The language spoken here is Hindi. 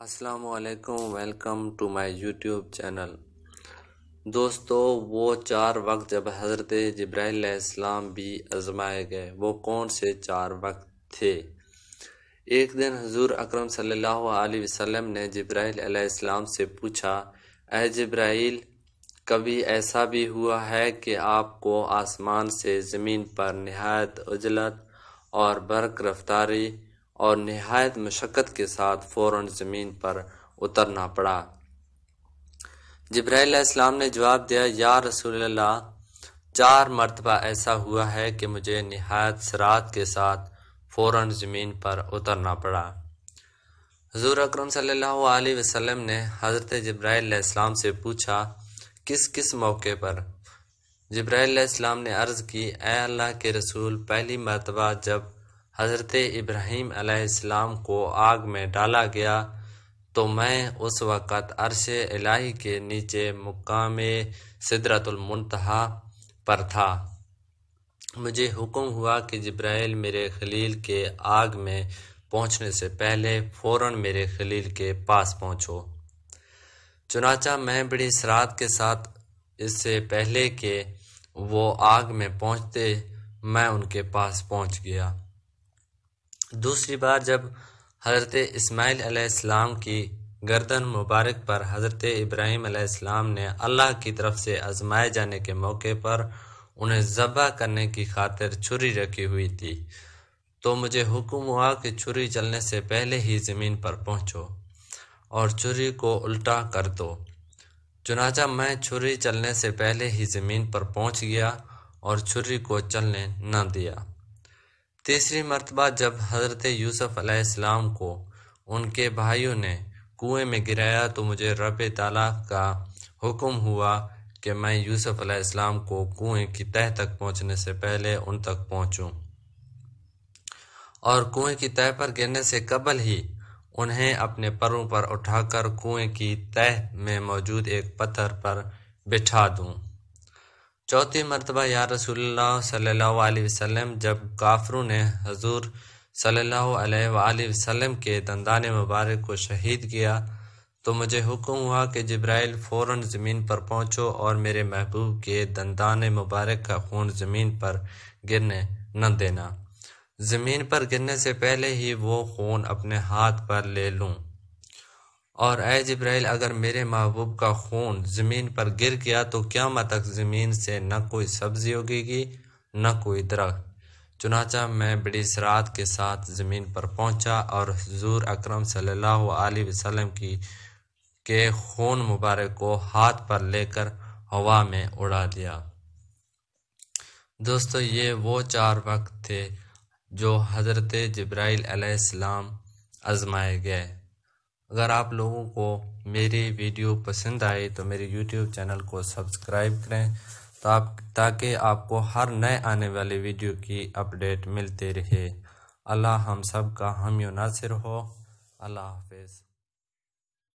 असलकम welcome to my YouTube channel दोस्तों वो चार वक्त जब हज़रत जब्राईसम भी आजमाए गए वो कौन से चार वक्त थे एक दिन हजूर अक्रम सल्ला अलैहि ने जब्राईल से पूछा ए जब्राईल कभी ऐसा भी हुआ है कि आपको आसमान से ज़मीन पर नहायत उजलत और बर्क रफ्तारी और नहायत मशक्क़त के साथ फ़ौर ज़मीन पर उतरना पड़ा जब्राम ने जवाब दिया या रसूल चार मरतबा ऐसा हुआ है कि मुझे नहायत सरात के साथ फ़ौर ज़मीन पर उतरना पड़ा हजूर अक्रम सल्लल्लाहु वसम ने हज़रत जब्राम से पूछा किस किस मौके पर जब्राम ने अर्ज़ की ए अल्लाह के रसूल पहली मरतबा जब हज़रत इब्राहीम अलैहिस्सलाम को आग में डाला गया तो मैं उस वक़्त अरश इलाही के नीचे मुकाम सिदरतुलमतहा पर था मुझे हुक्म हुआ कि जब्राइल मेरे खलील के आग में पहुंचने से पहले फ़ौर मेरे खलील के पास पहुंचो चुनाचा मैं बड़ी सरात के साथ इससे पहले के वो आग में पहुंचते मैं उनके पास पहुंच गया दूसरी बार जब हज़रत इस्माईल अलैहिस्सलाम की गर्दन मुबारक पर हज़रत इब्राहिम अलैहिस्सलाम ने अल्लाह की तरफ से आजमाए जाने के मौके पर उन्हें ज़बा करने की खातिर छुरी रखी हुई थी तो मुझे हुक्म हुआ कि छुरी चलने से पहले ही ज़मीन पर पहुंचो और छुरी को उल्टा कर दो चुनाचा मैं छुरी चलने से पहले ही ज़मीन पर पहुंच गया और छुरी को चलने न दिया तीसरी मरतबा जब हज़रत यूसुफ अलैहिस्सलाम को उनके भाइयों ने कुएं में गिराया तो मुझे रब ताला का हुक्म हुआ कि मैं यूसुफ अलैहिस्सलाम को कुएं की तह तक पहुंचने से पहले उन तक पहुंचूं और कुएं की तह पर गिरने से कबल ही उन्हें अपने परों पर उठाकर कुएं की तह में मौजूद एक पत्थर पर बिठा दूं चौथी मरतबा या रसूलुल्लाह सल्लल्लाहु अलैहि वसल्लम जब काफरों ने हजूर सल्लल्लाहु अलैहि वसल्लम के दंदान मुबारक को शहीद किया तो मुझे हुक्म हुआ कि जब्राइल फ़ौर ज़मीन पर पहुँचो और मेरे महबूब के दंदान मुबारक का खून ज़मीन पर गिरने न देना ज़मीन पर गिरने से पहले ही वो खून अपने हाथ पर ले लूँ और ए जब्राइल अगर मेरे महबूब का खून ज़मीन पर गिर गया तो क्या तक ज़मीन से न कोई सब्ज़ी उगेगी न कोई दरख्त चुनाचा मैं बड़ी सरात के साथ ज़मीन पर पहुंचा और हजूर अक्रम सलम की के खून मुबारक को हाथ पर लेकर हवा में उड़ा दिया दोस्तों ये वो चार वक्त थे जो हज़रत जब्राईसम आज़माए गए अगर आप लोगों को मेरी वीडियो पसंद आए तो मेरे यूट्यूब चैनल को सब्सक्राइब करें तो आप ताकि आपको हर नए आने वाले वीडियो की अपडेट मिलते रहे अल्लाह हम सब का हम नासिर हो अल्लाह हाफिज़